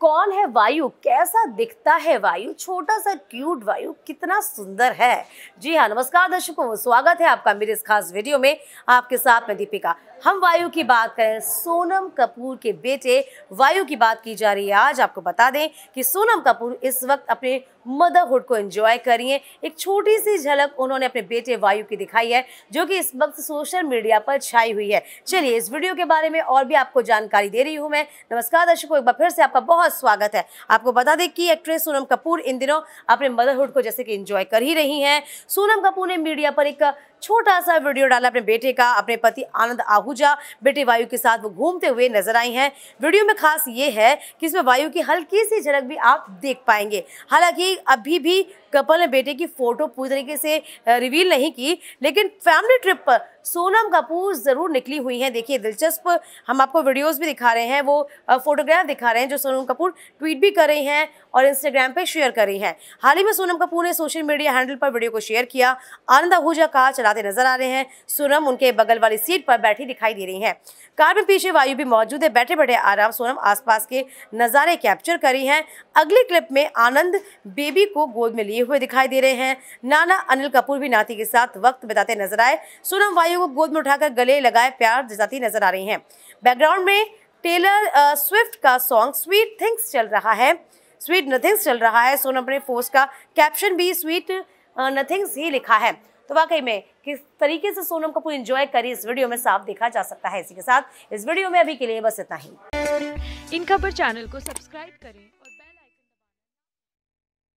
कौन है वायु कैसा दिखता है वायु छोटा सा क्यूट वायु कितना सुंदर है जी हाँ नमस्कार दर्शकों स्वागत है आपका मेरे इस खास वीडियो में आपके साथ मैं दीपिका हम वायु की बात करें सोनम कपूर के बेटे वायु की बात की जा रही है आज आपको बता दें कि सोनम कपूर इस वक्त अपने मदरहुड को एंजॉय करिए एक छोटी सी झलक उन्होंने अपने बेटे वायु की दिखाई है जो कि इस वक्त सोशल मीडिया पर छाई हुई है चलिए इस वीडियो के बारे में और भी आपको जानकारी दे रही हूँ मैं नमस्कार दर्शकों एक बार फिर से आपका बहुत स्वागत है आपको बता दें कि एक्ट्रेस सोनम कपूर इन दिनों अपने मदरहुड को जैसे कि इंजॉय कर ही रही हैं सोनम कपूर ने मीडिया पर एक छोटा सा वीडियो डाला अपने बेटे का अपने पति आनंद आहूजा बेटे वायु के साथ वो घूमते हुए नजर आई हैं वीडियो में खास ये है कि इसमें वायु की हल्की सी झलक भी आप देख पाएंगे हालांकि अभी भी कपल ने बेटे की फ़ोटो पूरी तरीके से रिवील नहीं की लेकिन फैमिली ट्रिप पर सोनम कपूर ज़रूर निकली हुई हैं देखिए दिलचस्प हम आपको वीडियोस भी दिखा रहे हैं वो फोटोग्राफ दिखा रहे हैं जो सोनम कपूर ट्वीट भी कर रही हैं और इंस्टाग्राम पे शेयर कर रही हैं हाल ही में सोनम कपूर ने सोशल मीडिया हैंडल पर वीडियो को शेयर किया आनंद आहूजा का चला मुस्कुराते नजर आ रहे हैं सोनम उनके बगल वाली सीट पर बैठी दिखाई दे रही हैं कार में पीछे वायु भी मौजूद है बैठे बैठे आराम सोनम आसपास के नज़ारे कैप्चर करी हैं अगली क्लिप में आनंद बेबी को गोद में लिए हुए दिखाई दे रहे हैं नाना अनिल कपूर भी नाती के साथ वक्त बताते नजर आए सोनम वायु को गोद में उठाकर गले लगाए प्यार जताती नजर आ रही हैं बैकग्राउंड में टेलर स्विफ्ट का सॉन्ग स्वीट थिंग्स चल रहा है स्वीट नथिंग्स चल रहा है सोनम अपने फोर्स का कैप्शन भी स्वीट नथिंग्स ही लिखा है तो वाकई में किस तरीके से सोनम कपूर इंजॉय करी इस वीडियो में साफ देखा जा सकता है इसी के साथ इस वीडियो में अभी के लिए बस इतना ही इन खबर चैनल को सब्सक्राइब करें